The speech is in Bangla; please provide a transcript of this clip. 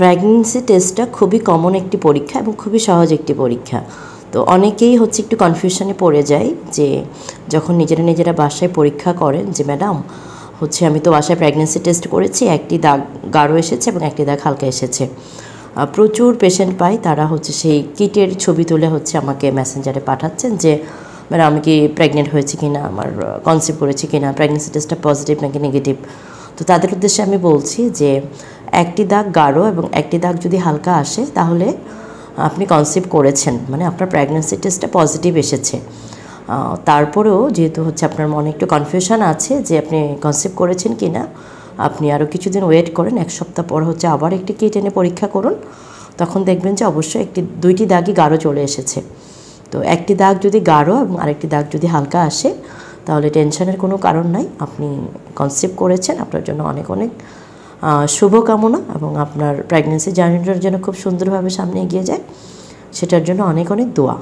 প্রেগনেন্সি টেস্টটা খুবই কমন একটি পরীক্ষা এবং খুবই সহজ একটি পরীক্ষা তো অনেকেই হচ্ছে একটু কনফিউশনে পড়ে যায় যে যখন নিজেরা নিজেরা বাসায় পরীক্ষা করেন যে ম্যাডাম হচ্ছে আমি তো বাসায় প্রেগনেন্সি টেস্ট করেছি একটি দাগ গাঢ় এসেছে এবং একটি দাগ হালকা এসেছে প্রচুর পেশেন্ট পাই তারা হচ্ছে সেই কিটের ছবি তুলে হচ্ছে আমাকে মেসেঞ্জারে পাঠাচ্ছেন যে মানে আমি কি প্রেগনেন্ট হয়েছে কি না আমার কনসিভ করেছি কি না প্রেগনেন্সি টেস্টটা পজিটিভ নাকি নেগেটিভ তো তাদের উদ্দেশ্যে আমি বলছি যে একটি দাগ গাঢ় এবং একটি দাগ যদি হালকা আসে তাহলে আপনি কনসিভ করেছেন মানে আপনার প্রেগনেন্সি টেস্টটা পজিটিভ এসেছে তারপরেও যেহেতু হচ্ছে আপনার মনে একটু কনফিউশন আছে যে আপনি কনসিভ করেছেন কি না আপনি আরও কিছুদিন ওয়েট করেন এক সপ্তাহ পর হচ্ছে আবার একটি কিট এনে পরীক্ষা করুন তখন দেখবেন যে অবশ্যই একটি দুইটি দাগই গাঢ় চলে এসেছে তো একটি দাগ যদি গাঢ় এবং আরেকটি দাগ যদি হালকা আসে তাহলে টেনশনের কোনো কারণ নাই আপনি কনসিভ করেছেন আপনার জন্য অনেক অনেক শুভকামনা এবং আপনার প্রেগনেন্সি জার্নিটার যেন খুব সুন্দরভাবে সামনে এগিয়ে যায় সেটার জন্য অনেক অনেক দোয়া